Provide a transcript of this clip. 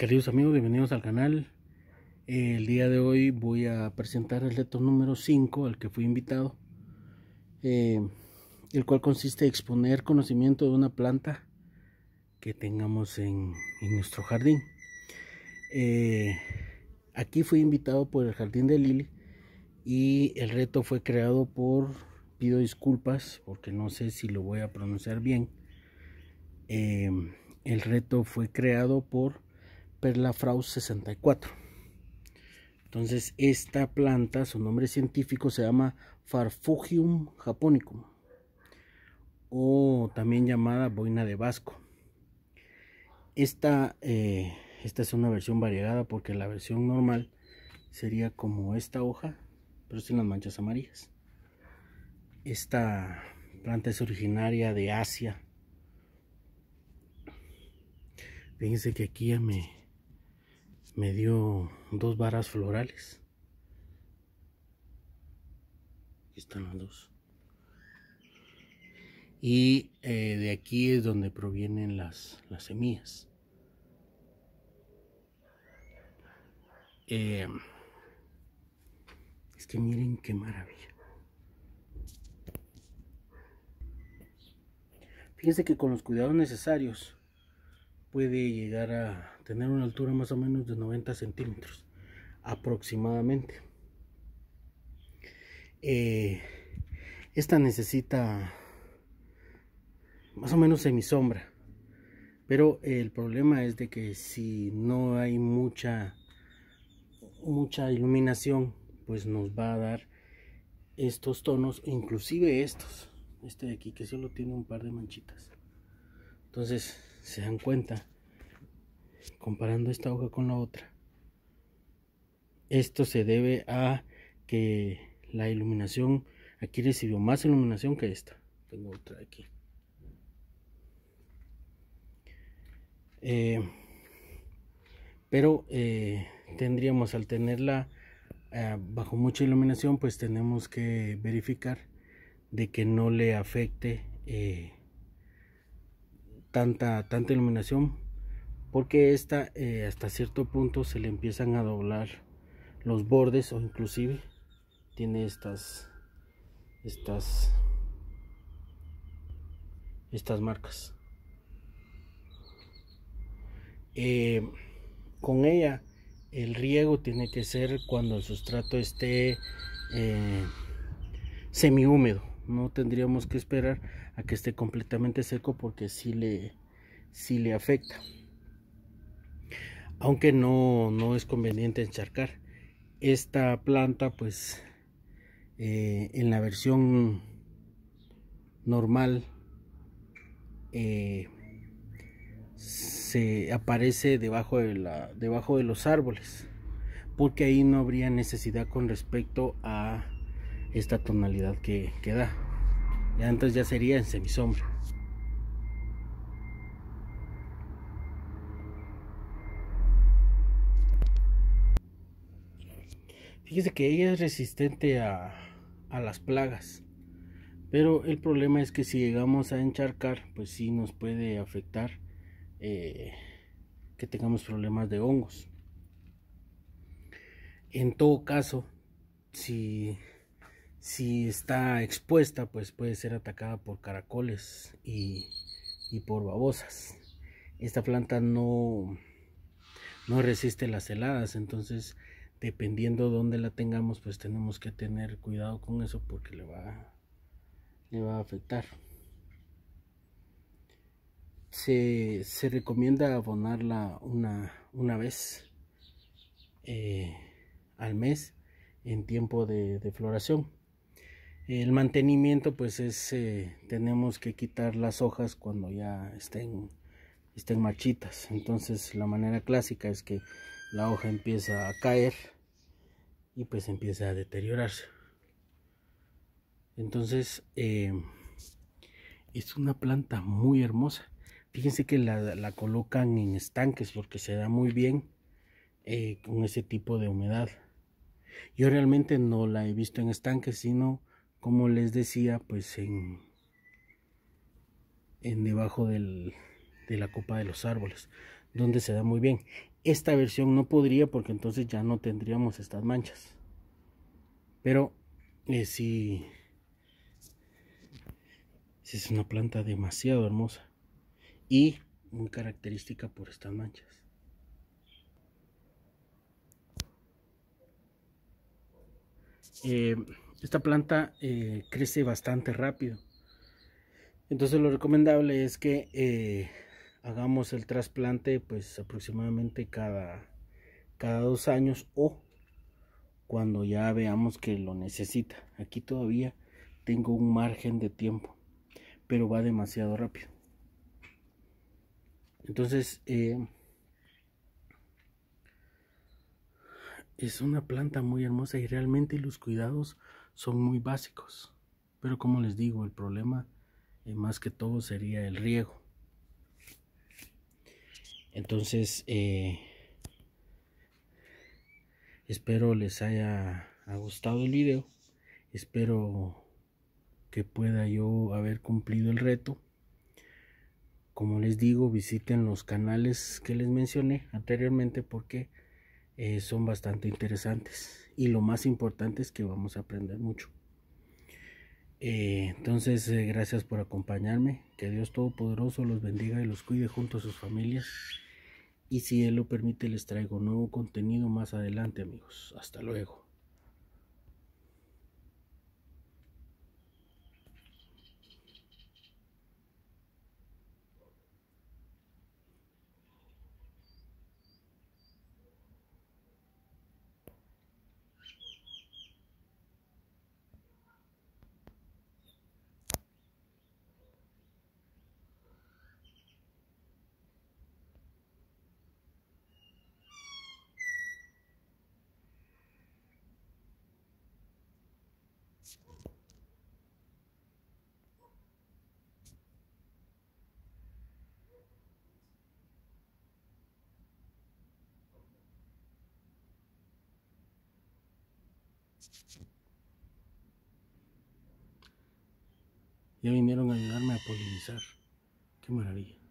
Queridos amigos, bienvenidos al canal. El día de hoy voy a presentar el reto número 5 al que fui invitado, eh, el cual consiste en exponer conocimiento de una planta que tengamos en, nuestro jardín. Eh, aquí fui invitado por el Jardín de Lili y el reto fue creado por, pido disculpas porque no sé si lo voy a pronunciar bien, eh, el reto fue creado por Fraus 64. Entonces, esta planta, su nombre científico se llama Farfugium japonicum o también llamada boina de vasco. Esta, eh, esta es una versión variegada porque la versión normal sería como esta hoja, pero sin las manchas amarillas. Esta planta es originaria de Asia. Fíjense que aquí ya me, me dio dos varas florales. Aquí están las dos. Y eh, de aquí es donde provienen las, las semillas. Eh, es que miren qué maravilla. Fíjense que con los cuidados necesarios puede llegar a tener una altura más o menos de 90 centímetros aproximadamente eh, esta necesita más o menos semisombra pero el problema es de que si no hay mucha mucha iluminación pues nos va a dar estos tonos inclusive estos este de aquí que solo tiene un par de manchitas entonces se dan cuenta comparando esta hoja con la otra esto se debe a que la iluminación aquí recibió más iluminación que esta tengo otra aquí eh, pero eh, tendríamos al tenerla eh, bajo mucha iluminación pues tenemos que verificar de que no le afecte tanta, tanta iluminación porque esta eh, hasta cierto punto se le empiezan a doblar los bordes o inclusive tiene estas estas estas marcas eh, con ella el riego tiene que ser cuando el sustrato esté eh, semi húmedo no tendríamos que esperar a que esté completamente seco porque sí le, sí le afecta. Aunque no, no es conveniente encharcar. Esta planta pues eh, en la versión normal eh, se aparece debajo de, la, debajo de los árboles porque ahí no habría necesidad con respecto a esta tonalidad que, da. Ya entonces ya sería en semisombra. Fíjese que ella es resistente a, las plagas. Pero el problema es que si llegamos a encharcar, pues sí nos puede afectar eh, que tengamos problemas de hongos. En todo caso, si si está expuesta, pues puede ser atacada por caracoles y, por babosas. Esta planta no, no resiste las heladas, entonces dependiendo dónde la tengamos, pues tenemos que tener cuidado con eso porque le va, le va a afectar. Se, recomienda abonarla una, vez eh, al mes en tiempo de floración. El mantenimiento pues es, eh, tenemos que quitar las hojas cuando ya estén, estén marchitas. Entonces la manera clásica es que la hoja empieza a caer y pues empieza a deteriorarse. Entonces eh, es una planta muy hermosa. Fíjense que la, colocan en estanques porque se da muy bien eh, con ese tipo de humedad. Yo realmente no la he visto en estanques, sino como les decía, pues en, en debajo del, de la copa de los árboles, donde se da muy bien. Esta versión no podría porque entonces ya no tendríamos estas manchas. Pero eh, sí, es una planta demasiado hermosa y muy característica por estas manchas. Eh, esta planta eh, crece bastante rápido. Entonces lo recomendable es que eh, hagamos el trasplante pues aproximadamente cada, cada dos años o cuando ya veamos que lo necesita. Aquí todavía tengo un margen de tiempo, pero va demasiado rápido. Entonces, eh, es una planta muy hermosa y realmente los cuidados son muy básicos. Pero como les digo, el problema eh, más que todo sería el riego. Entonces, eh, espero les haya gustado el video. Espero que pueda yo haber cumplido el reto. Como les digo, visiten los canales que les mencioné anteriormente porque eh, son bastante interesantes y lo más importante es que vamos a aprender mucho. Eh, entonces, eh, gracias por acompañarme, que Dios Todopoderoso los bendiga y los cuide junto a sus familias y si Él lo permite les traigo nuevo contenido más adelante amigos. Hasta luego. Ya vinieron a ayudarme a polinizar. Qué maravilla.